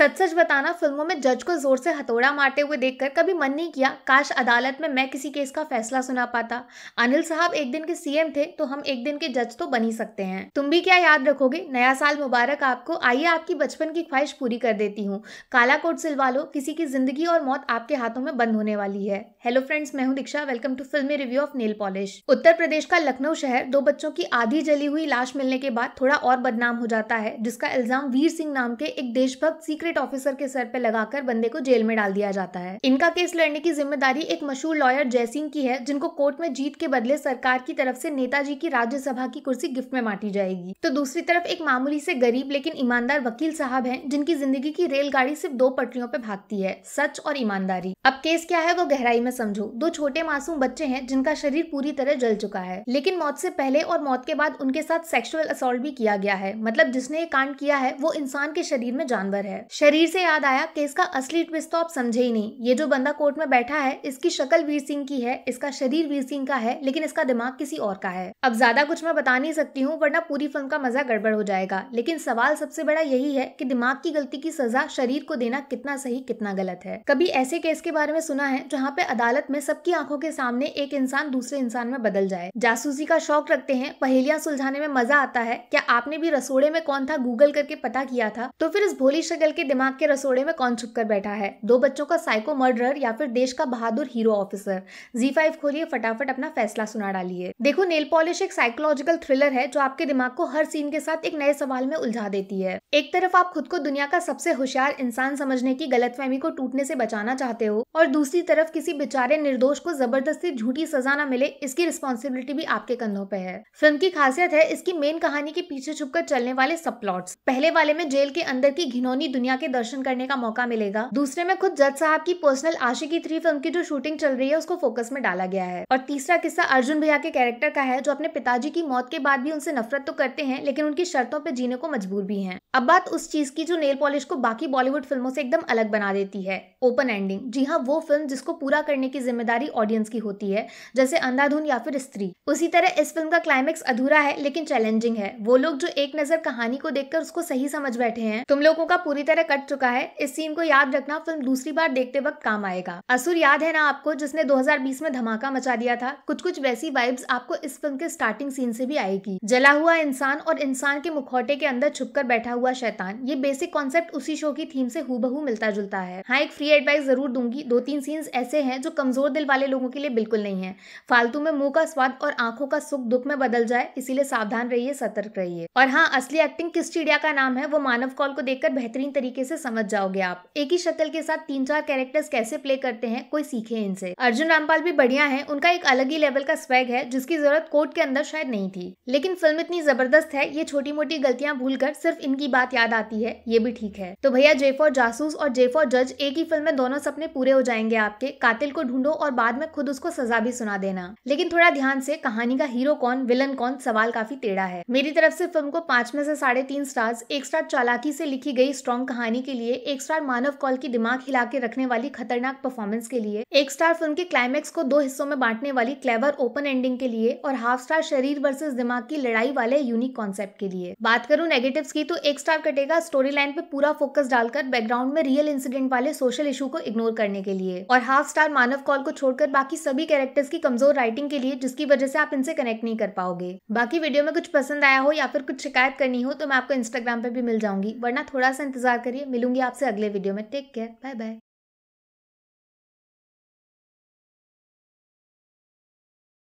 सच सच बताना फिल्मों में जज को जोर से हथौड़ा मारते हुए देखकर कभी मन नहीं किया काश अदालत में मैं किसी केस का फैसला सुना पाता अनिल साहब एक दिन के सीएम थे तो हम एक दिन के जज तो बन ही सकते हैं तुम भी क्या याद रखोगे नया साल मुबारक आपको आइए आपकी बचपन की ख्वाहिश पूरी कर देती हूँ काला कोट सिलवा लो किसी की जिंदगी और मौत आपके हाथों में बंद होने वाली है हेलो फ्रेंड्स मैं हूँ Diksha welcome to filmy review of nail polish Uttar Pradesh का लखनऊ शहर दो बच्चों की आधी जली हुई लाश मिलने के बाद थोड़ा और बदनाम हो जाता है जिसका इल्जाम वीर सिंह नाम के एक देशभक्त सीक्रेट सीक्रेट ऑफिसर के सर पे लगाकर बंदे को जेल में डाल दिया जाता है इनका केस लड़ने की जिम्मेदारी एक मशहूर लॉयर जयसिंह की है जिनको कोर्ट में जीत के बदले सरकार की तरफ से नेताजी की राज्यसभा की कुर्सी गिफ्ट में बांटी जाएगी तो दूसरी तरफ एक मामूली से गरीब लेकिन ईमानदार वकील साहब है जिनकी जिंदगी की रेलगाड़ी सिर्फ दो पटरियों पे भागती है सच और ईमानदारी अब केस क्या है वो गहराई में समझो दो छोटे मासूम बच्चे हैं जिनका शरीर पूरी तरह जल चुका है लेकिन मौत से पहले और मौत के बाद उनके साथ सेक्सुअल असोल्ट भी किया गया है मतलब जिसने ये कांड किया है वो इंसान के शरीर में जानवर है शरीर से याद आया कि इसका असली ट्विस्ट तो आप समझे ही नहीं ये जो बंदा कोर्ट में बैठा है इसकी शक्ल वीर सिंह की है इसका शरीर वीर सिंह का है लेकिन इसका दिमाग किसी और का है अब ज्यादा कुछ मैं बता नहीं सकती हूँ वरना पूरी फिल्म का मजा गड़बड़ हो जाएगा लेकिन सवाल सबसे बड़ा यही है की दिमाग की गलती की सजा शरीर को देना कितना सही कितना गलत है कभी ऐसे केस के बारे में सुना है जहाँ पे अदालत में सबकी आंखों के सामने एक इंसान दूसरे इंसान में बदल जाए जासूसी का शौक रखते हैं पहेलियां सुलझाने में मजा आता है क्या आपने भी रसोड़े में कौन था गूगल करके पता किया था तो फिर इस भोली शक्ल के दिमाग के रसोड़े में कौन छुप कर बैठा है दो बच्चों का साइको मर्डरर या फिर देश का बहादुर हीरो ऑफिसर जी फाइव खोलिए फटाफट अपना फैसला सुना डालिए देखो नेल पॉलिश एक साइकोलॉजिकल थ्रिलर है जो आपके दिमाग को हर सीन के साथ एक नए सवाल में उलझा देती है एक तरफ आप खुद को दुनिया का सबसे होशियार इंसान समझने की गलत को टूटने से बचाना चाहते हो और दूसरी तरफ किसी बेचारे निर्दोष को जबरदस्ती झूठी सजा न मिले इसकी रिस्पॉन्सिबिलिटी भी आपके कंधों पे है फिल्म की खासियत है इसकी मेन कहानी के पीछे छुपकर चलने वाले सब प्लॉट पहले वाले में जेल के अंदर की घिनौनी दुनिया दुनिया के दर्शन करने का मौका मिलेगा दूसरे में खुद जज साहब की पर्सनल आशिकी थ्री फिल्म की जो शूटिंग चल रही है उसको फोकस में डाला गया है और तीसरा किस्सा अर्जुन भैया के कैरेक्टर का है जो अपने पिताजी की मौत के बाद भी उनसे नफरत तो करते हैं लेकिन उनकी शर्तों पर जीने को मजबूर भी है अब बात उस चीज की जो नेल पॉलिश को बाकी बॉलीवुड फिल्मों से एकदम अलग बना देती है ओपन एंडिंग जी हाँ वो फिल्म जिसको पूरा करने की जिम्मेदारी ऑडियंस की होती है जैसे अंधाधुन या फिर स्त्री उसी तरह इस फिल्म का क्लाइमेक्स अधूरा है लेकिन चैलेंजिंग है वो लोग जो एक नजर कहानी को देखकर उसको सही समझ बैठे हैं तुम लोगों का पूरी तरह तरह कट चुका है इस सीन को याद रखना फिल्म दूसरी बार देखते वक्त काम आएगा असुर याद है ना आपको जिसने 2020 में धमाका मचा दिया था कुछ कुछ वैसी वाइब्स आपको इस फिल्म के स्टार्टिंग सीन से भी आएगी जला हुआ इंसान और इंसान के मुखौटे के अंदर छुप बैठा हुआ शैतान ये बेसिक कॉन्सेप्ट उसी शो की थीम से हु मिलता जुलता है हाँ एक फ्री एडवाइस जरूर दूंगी दो तीन सीन्स ऐसे हैं जो कमजोर दिल वाले लोगों के लिए बिल्कुल नहीं है फालतू में मुंह का स्वाद और आंखों का सुख दुख में बदल जाए इसीलिए सावधान रहिए सतर्क रहिए और हाँ असली एक्टिंग किस चिड़िया का नाम है वो मानव कॉल को देखकर बेहतरीन तरीके तरीके से समझ जाओगे आप एक ही शक्ल के साथ तीन चार कैरेक्टर्स कैसे प्ले करते हैं कोई सीखे इनसे अर्जुन रामपाल भी बढ़िया है उनका एक अलग ही लेवल का स्वैग है जिसकी जरूरत कोर्ट के अंदर शायद नहीं थी लेकिन फिल्म इतनी जबरदस्त है ये छोटी मोटी गलतियां भूल सिर्फ इनकी बात याद आती है ये भी ठीक है तो भैया जे फॉर जासूस और जे फॉर जज एक ही फिल्म में दोनों सपने पूरे हो जाएंगे आपके कातिल को ढूंढो और बाद में खुद उसको सजा भी सुना देना लेकिन थोड़ा ध्यान से कहानी का हीरो कौन विलन कौन सवाल काफी टेढ़ा है मेरी तरफ से फिल्म को पांच में से साढ़े तीन स्टार्स एक स्टार चालाकी से लिखी गई स्ट्रॉन्ग कहानी कहानी के लिए एक स्टार मानव कॉल की दिमाग हिला के रखने वाली खतरनाक परफॉर्मेंस के लिए एक स्टार फिल्म के क्लाइमैक्स को दो हिस्सों में बांटने वाली क्लेवर ओपन एंडिंग के लिए और हाफ स्टार शरीर वर्सेस दिमाग की लड़ाई वाले यूनिक कॉन्सेप्ट के लिए बात करूं नेगेटिव की तो एक स्टार कटेगा स्टोरी लाइन पे पूरा फोकस डालकर बैकग्राउंड में रियल इंसिडेंट वाले सोशल इशू को इग्नोर करने के लिए और हाफ स्टार मानव कॉल को छोड़कर बाकी सभी कैरेक्टर्स की कमजोर राइटिंग के लिए जिसकी वजह से आप इनसे कनेक्ट नहीं कर पाओगे बाकी वीडियो में कुछ पसंद आया हो या फिर कुछ शिकायत करनी हो तो मैं आपको इंस्टाग्राम पे भी मिल जाऊंगी वरना थोड़ा सा इंतजार कर करिए मिलूंगी आपसे अगले वीडियो में टेक केयर बाय बाय